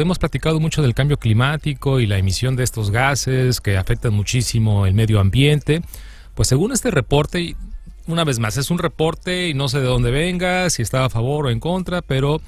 hemos platicado mucho del cambio climático y la emisión de estos gases que afectan muchísimo el medio ambiente. Pues según este reporte, una vez más, es un reporte y no sé de dónde venga, si está a favor o en contra, pero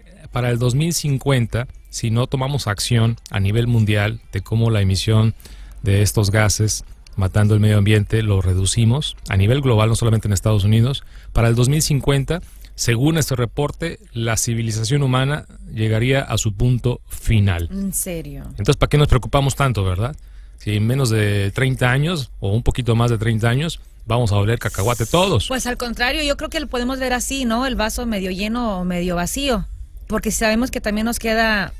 eh, para el 2050, si no tomamos acción a nivel mundial de cómo la emisión de estos gases matando el medio ambiente lo reducimos a nivel global, no solamente en Estados Unidos, para el 2050 según este reporte, la civilización humana llegaría a su punto final. ¿En serio? Entonces, ¿para qué nos preocupamos tanto, verdad? Si en menos de 30 años o un poquito más de 30 años vamos a oler cacahuate todos. Pues al contrario, yo creo que lo podemos ver así, ¿no? El vaso medio lleno o medio vacío. Porque sabemos que también nos queda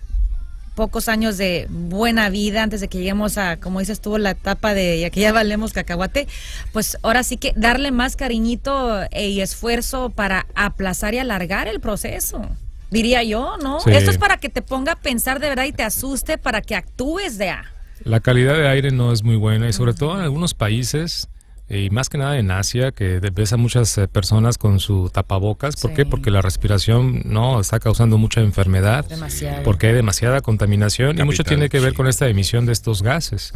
pocos años de buena vida antes de que lleguemos a, como dices tuvo la etapa de ya que ya valemos cacahuate, pues ahora sí que darle más cariñito eh, y esfuerzo para aplazar y alargar el proceso. Diría yo, ¿no? Esto es para que te ponga a pensar de verdad y te asuste para que actúes de A. La calidad de aire no es muy buena y sobre todo en algunos países y más que nada en Asia, que ves a muchas eh, personas con su tapabocas. ¿Por qué? Porque la respiración no está causando mucha enfermedad, porque hay demasiada contaminación y mucho tiene que ver con esta emisión de estos gases,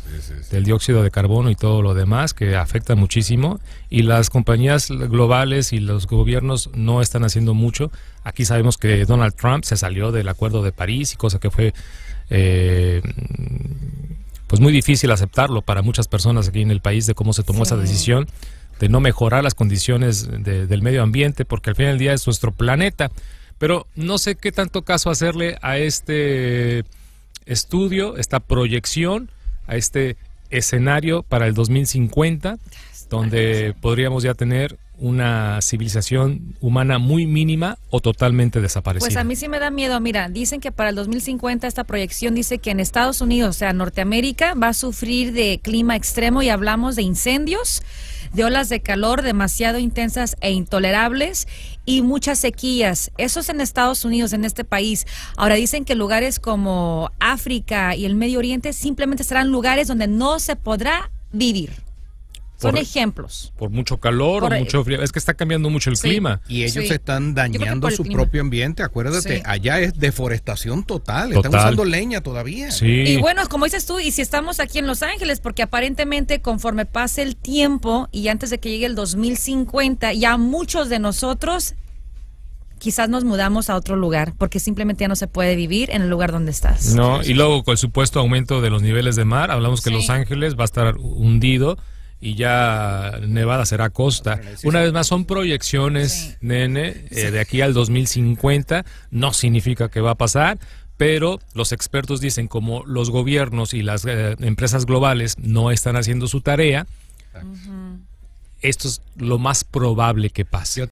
del dióxido de carbono y todo lo demás, que afecta muchísimo. Y las compañías globales y los gobiernos no están haciendo mucho. Aquí sabemos que Donald Trump se salió del Acuerdo de París y cosa que fue eh, pues muy difícil aceptarlo para muchas personas aquí en el país de cómo se tomó esa decisión de no mejorar las condiciones del medio ambiente, porque al final del día es nuestro planeta. Pero no sé qué tanto caso hacerle a este estudio, esta proyección, a este escenario para el 2050 donde podríamos ya tener una civilización humana muy mínima o totalmente desaparecida. Pues a mí sí me da miedo. Mira, dicen que para el 2050 esta proyección dice que en Estados Unidos, o sea, Norteamérica, va a sufrir de clima extremo y hablamos de incendios, de olas de calor demasiado intensas e intolerables y muchas sequías. Eso es en Estados Unidos, en este país. Ahora dicen que lugares como África y el Medio Oriente simplemente serán lugares donde no se podrá vivir. Son ejemplos. Por mucho calor o e- mucho frío. Es que está cambiando mucho el clima. Y ellos están dañando su propio ambiente. Acuérdate, allá es deforestación total. Están usando leña todavía. Y bueno, como dices tú, y si estamos aquí en Los Ángeles, porque aparentemente conforme pase el tiempo y antes de que llegue el 2050, ya muchos de nosotros quizás nos mudamos a otro lugar porque simplemente ya no se puede vivir en el lugar donde estás. No, y luego con el supuesto aumento de los niveles de mar, hablamos que Los Ángeles va a estar hundido y ya Nevada será costa. Una vez más, son proyecciones, nene, eh, de aquí al 2050. No significa que va a pasar, pero los expertos dicen como los gobiernos y las eh, empresas globales no están haciendo su tarea. Esto es lo más probable que pase.